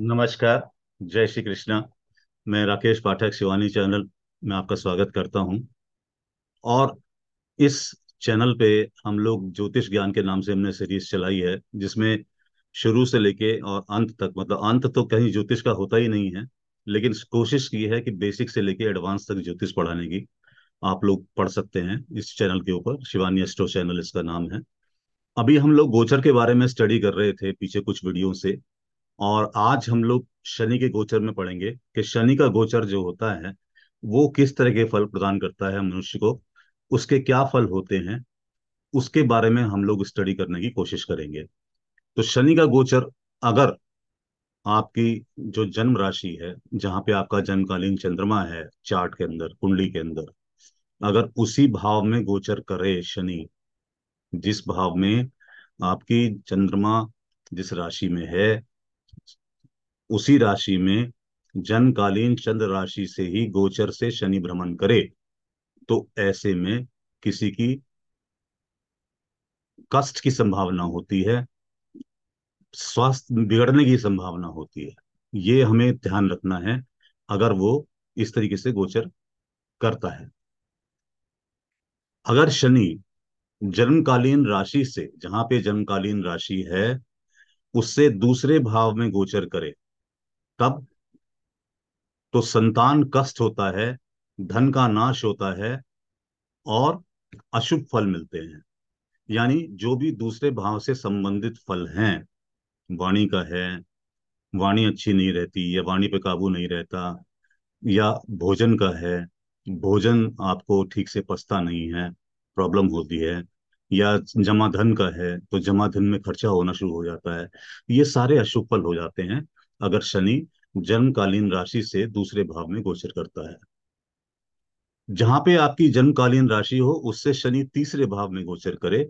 नमस्कार जय श्री कृष्णा मैं राकेश पाठक शिवानी चैनल में आपका स्वागत करता हूं और इस चैनल पे हम लोग ज्योतिष ज्ञान के नाम से हमने सीरीज चलाई है जिसमें शुरू से लेके और अंत तक मतलब अंत तो कहीं ज्योतिष का होता ही नहीं है लेकिन कोशिश की है कि बेसिक से लेके एडवांस तक ज्योतिष पढ़ाने की आप लोग पढ़ सकते हैं इस चैनल के ऊपर शिवानी एस्ट्रो चैनल इसका नाम है अभी हम लोग गोचर के बारे में स्टडी कर रहे थे पीछे कुछ वीडियो से और आज हम लोग शनि के गोचर में पढ़ेंगे कि शनि का गोचर जो होता है वो किस तरह के फल प्रदान करता है मनुष्य को उसके क्या फल होते हैं उसके बारे में हम लोग स्टडी करने की कोशिश करेंगे तो शनि का गोचर अगर आपकी जो जन्म राशि है जहां पे आपका जन्मकालीन चंद्रमा है चार्ट के अंदर कुंडली के अंदर अगर उसी भाव में गोचर करे शनि जिस भाव में आपकी चंद्रमा जिस राशि में है उसी राशि में जनकालीन चंद्र राशि से ही गोचर से शनि भ्रमण करे तो ऐसे में किसी की कष्ट की संभावना होती है स्वास्थ्य बिगड़ने की संभावना होती है ये हमें ध्यान रखना है अगर वो इस तरीके से गोचर करता है अगर शनि जन्मकालीन राशि से जहां पे जन्मकालीन राशि है उससे दूसरे भाव में गोचर करे कब तो संतान कष्ट होता है धन का नाश होता है और अशुभ फल मिलते हैं यानी जो भी दूसरे भाव से संबंधित फल हैं वाणी का है वाणी अच्छी नहीं रहती या वाणी पे काबू नहीं रहता या भोजन का है भोजन आपको ठीक से पचता नहीं है प्रॉब्लम होती है या जमा धन का है तो जमा धन में खर्चा होना शुरू हो जाता है ये सारे अशुभ फल हो जाते हैं अगर शनि जन्मकालीन राशि से दूसरे भाव में गोचर करता है जहां पे आपकी जन्मकालीन राशि हो उससे शनि तीसरे भाव में गोचर करे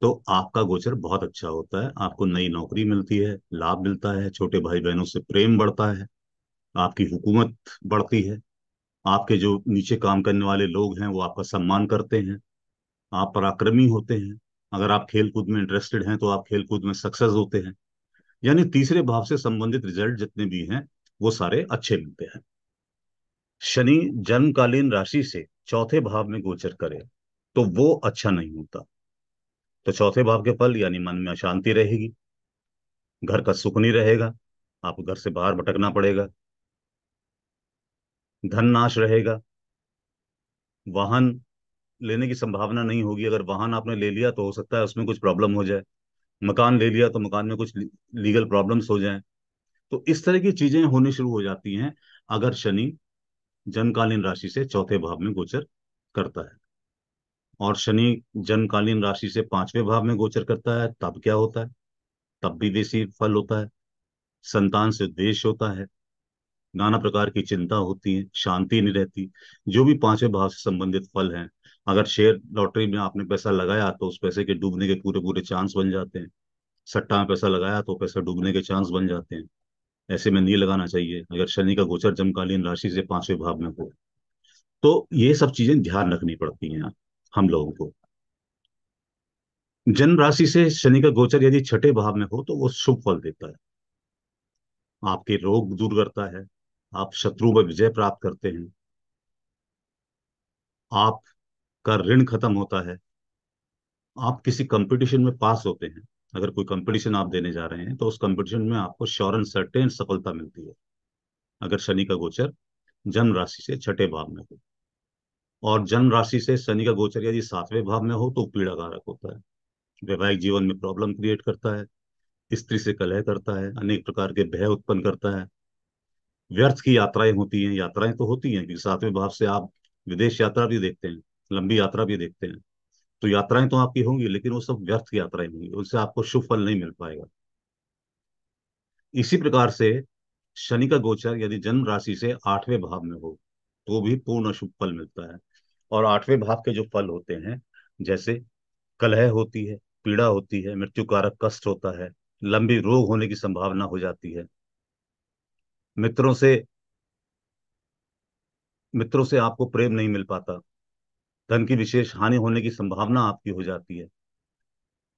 तो आपका गोचर बहुत अच्छा होता है आपको नई नौकरी मिलती है लाभ मिलता है छोटे भाई बहनों से प्रेम बढ़ता है आपकी हुकूमत बढ़ती है आपके जो नीचे काम करने वाले लोग हैं वो आपका सम्मान करते हैं आप पराक्रमी होते हैं अगर आप खेलकूद में इंटरेस्टेड हैं तो आप खेलकूद में सक्सेस होते हैं यानी तीसरे भाव से संबंधित रिजल्ट जितने भी हैं वो सारे अच्छे मिलते हैं शनि जन्मकालीन राशि से चौथे भाव में गोचर करे तो वो अच्छा नहीं होता तो चौथे भाव के फल यानी मन में अशांति रहेगी घर का सुख नहीं रहेगा आपको घर से बाहर भटकना पड़ेगा धन नाश रहेगा वाहन लेने की संभावना नहीं होगी अगर वाहन आपने ले लिया तो हो सकता है उसमें कुछ प्रॉब्लम हो जाए मकान ले लिया तो मकान में कुछ लीगल प्रॉब्लम्स हो जाए तो इस तरह की चीजें होनी शुरू हो जाती हैं अगर शनि जन्मकालीन राशि से चौथे भाव में गोचर करता है और शनि जन्मकालीन राशि से पांचवें भाव में गोचर करता है तब क्या होता है तब भी देशी फल होता है संतान से द्वेश होता है नाना प्रकार की चिंता होती है शांति नहीं रहती जो भी पांचवें भाव से संबंधित फल हैं अगर शेयर लॉटरी में आपने पैसा लगाया तो उस पैसे के डूबने के पूरे पूरे चांस बन जाते हैं सट्टा में पैसा लगाया तो पैसा डूबने के चांस बन जाते हैं ऐसे में नहीं लगाना चाहिए अगर शनि का गोचर जमकालीन राशि से पांचवें भाव में हो तो ये सब चीजें ध्यान रखनी पड़ती हैं हम लोगों को जन्म राशि से शनि का गोचर यदि छठे भाव में हो तो वो शुभ फल देता है आपके रोग दूर करता है आप शत्रु में विजय प्राप्त करते हैं आप का ऋण खत्म होता है आप किसी कंपटीशन में पास होते हैं अगर कोई कंपटीशन आप देने जा रहे हैं तो उस कंपटीशन में आपको श्योर एंड सर्टेन सफलता मिलती है अगर शनि का गोचर जन्म राशि से छठे भाव में हो और जन्म राशि से शनि का गोचर यदि सातवें भाव में हो तो पीड़ाकारक होता है वैवाहिक जीवन में प्रॉब्लम क्रिएट करता है स्त्री से कलह करता है अनेक प्रकार के भय उत्पन्न करता है व्यर्थ की यात्राएं होती हैं यात्राएं तो होती हैं क्योंकि सातवें भाव से आप विदेश यात्रा भी देखते हैं लंबी यात्रा भी देखते हैं तो यात्राएं तो आपकी होंगी लेकिन वो सब व्यर्थ की यात्राएं होंगी उससे आपको शुभ फल नहीं मिल पाएगा इसी प्रकार से शनि का गोचर यदि जन्म राशि से आठवें भाव में हो तो भी पूर्ण शुभ फल मिलता है और आठवें भाव के जो फल होते हैं जैसे कलह होती है पीड़ा होती है मृत्यु कारक कष्ट होता है लंबी रोग होने की संभावना हो जाती है मित्रों से मित्रों से आपको प्रेम नहीं मिल पाता धन की विशेष हानि होने की संभावना आपकी हो जाती है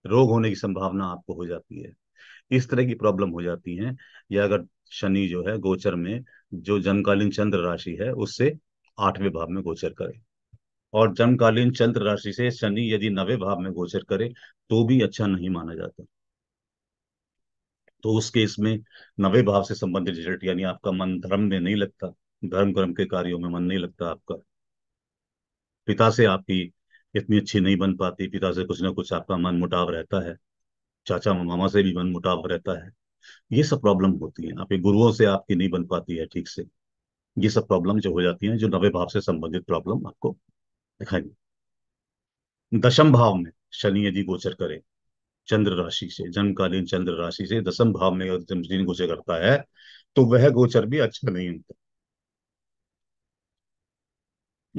रोग होने की संभावना आपको हो जाती है इस तरह की प्रॉब्लम हो जाती है या अगर शनि जो है गोचर में जो जन्मकालीन चंद्र राशि है उससे आठवें भाव में गोचर करे और जन्मकालीन चंद्र राशि से शनि यदि नवे भाव में गोचर करे तो भी अच्छा नहीं माना जाता तो उस केस में नवे भाव से संबंधित रिजल्ट यानी आपका मन धर्म में नहीं लगता धर्म कर्म के कार्यों में मन नहीं लगता आपका पिता से आपकी इतनी अच्छी नहीं बन पाती पिता से कुछ ना कुछ आपका मन मुटाव रहता है चाचा मामा से भी मन मुटाव रहता है ये सब प्रॉब्लम होती है आपके गुरुओं से आपकी नहीं बन पाती है ठीक से ये सब प्रॉब्लम जो हो जाती है जो नवे भाव से संबंधित प्रॉब्लम आपको दिखाएंगे दशम भाव में शनि यदि गोचर करे चंद्र राशि से जन्मकालीन चंद्र राशि से दशम भाव में गोचर करता है तो वह गोचर भी अच्छा नहीं होता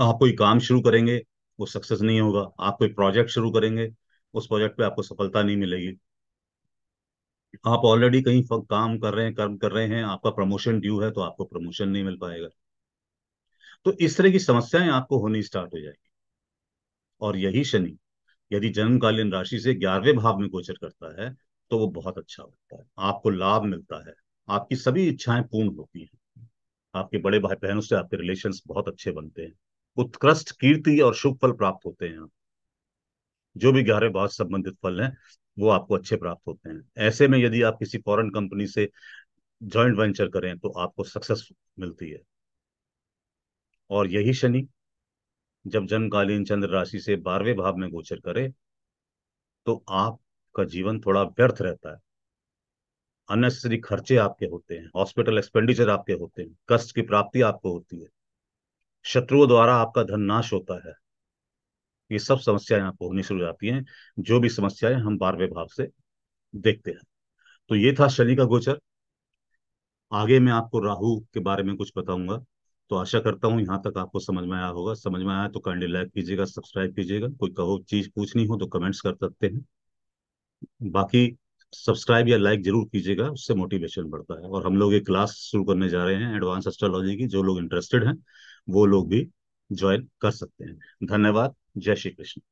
आप कोई काम शुरू करेंगे वो सक्सेस नहीं होगा आप कोई प्रोजेक्ट शुरू करेंगे उस प्रोजेक्ट पे आपको सफलता नहीं मिलेगी आप ऑलरेडी कहीं काम कर रहे हैं कर्म कर रहे हैं आपका प्रमोशन ड्यू है तो आपको प्रमोशन नहीं मिल पाएगा तो इस तरह की समस्याएं आपको होनी स्टार्ट हो जाएगी और यही शनि यदि जन्मकालीन राशि से ग्यारहवें भाव में गोचर करता है तो वो बहुत अच्छा होता है आपको लाभ मिलता है आपकी सभी इच्छाएं पूर्ण होती हैं आपके बड़े भाई बहनों से आपके रिलेशन बहुत अच्छे बनते हैं उत्कृष्ट कीर्ति और शुभ फल प्राप्त होते हैं जो भी ग्यारह भाव संबंधित फल हैं वो आपको अच्छे प्राप्त होते हैं ऐसे में यदि आप किसी फॉरेन कंपनी से जॉइंट वेंचर करें तो आपको सक्सेस मिलती है और यही शनि जब जन्मकालीन चंद्र राशि से बारहवें भाव में गोचर करे तो आपका जीवन थोड़ा व्यर्थ रहता है अननेसेसरी खर्चे आपके होते हैं हॉस्पिटल एक्सपेंडिचर आपके होते हैं कष्ट की प्राप्ति आपको होती है शत्रुओं द्वारा आपका धन नाश होता है ये सब समस्याएं आपको होनी शुरू हो जाती हैं जो भी समस्याएं हम बारहवें भाव से देखते हैं तो ये था शनि का गोचर आगे मैं आपको राहु के बारे में कुछ बताऊंगा तो आशा करता हूँ यहाँ तक आपको समझ में आया होगा समझ में आया तो काइंडली लाइक कीजिएगा सब्सक्राइब कीजिएगा कोई कहो चीज पूछनी हो तो कमेंट्स कर सकते हैं बाकी सब्सक्राइब या लाइक जरूर कीजिएगा उससे मोटिवेशन बढ़ता है और हम लोग एक क्लास शुरू करने जा रहे हैं एडवांस एस्ट्रोलॉजी की जो लोग इंटरेस्टेड हैं वो लोग भी ज्वाइन कर सकते हैं धन्यवाद जय श्री कृष्ण